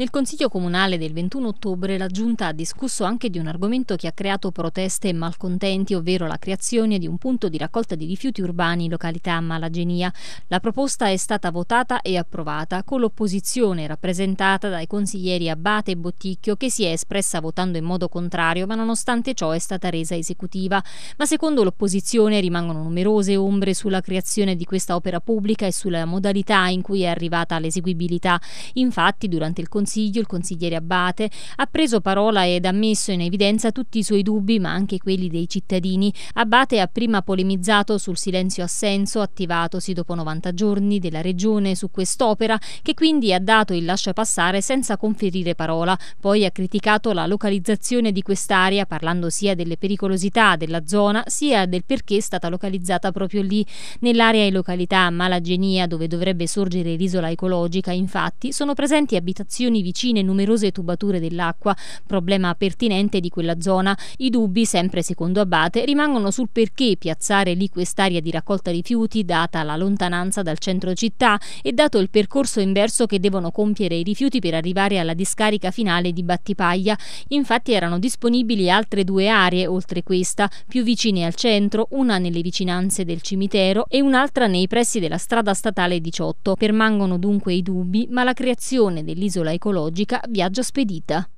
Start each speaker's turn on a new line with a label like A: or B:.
A: Nel Consiglio Comunale del 21 ottobre la Giunta ha discusso anche di un argomento che ha creato proteste e malcontenti, ovvero la creazione di un punto di raccolta di rifiuti urbani in località Malagenia. La proposta è stata votata e approvata con l'opposizione rappresentata dai consiglieri Abate e Botticchio che si è espressa votando in modo contrario, ma nonostante ciò è stata resa esecutiva. Ma secondo l'opposizione rimangono numerose ombre sulla creazione di questa opera pubblica e sulla modalità in cui è arrivata l'eseguibilità. Infatti, durante il Consiglio Consiglio, il consigliere Abate, ha preso parola ed ha messo in evidenza tutti i suoi dubbi, ma anche quelli dei cittadini. Abate ha prima polemizzato sul silenzio assenso attivatosi dopo 90 giorni della Regione su quest'opera, che quindi ha dato il lascia passare senza conferire parola. Poi ha criticato la localizzazione di quest'area, parlando sia delle pericolosità della zona, sia del perché è stata localizzata proprio lì. Nell'area e località Malagenia, dove dovrebbe sorgere l'isola ecologica, infatti, sono presenti abitazioni frazioni vicine numerose tubature dell'acqua, problema pertinente di quella zona. I dubbi, sempre secondo Abate, rimangono sul perché piazzare lì quest'area di raccolta rifiuti data la lontananza dal centro città e dato il percorso inverso che devono compiere i rifiuti per arrivare alla discarica finale di Battipaglia. Infatti erano disponibili altre due aree oltre questa, più vicine al centro, una nelle vicinanze del cimitero e un'altra nei pressi della strada statale 18. Permangono dunque i dubbi, ma la creazione dell'isola E14 ecologica Viaggio Spedita.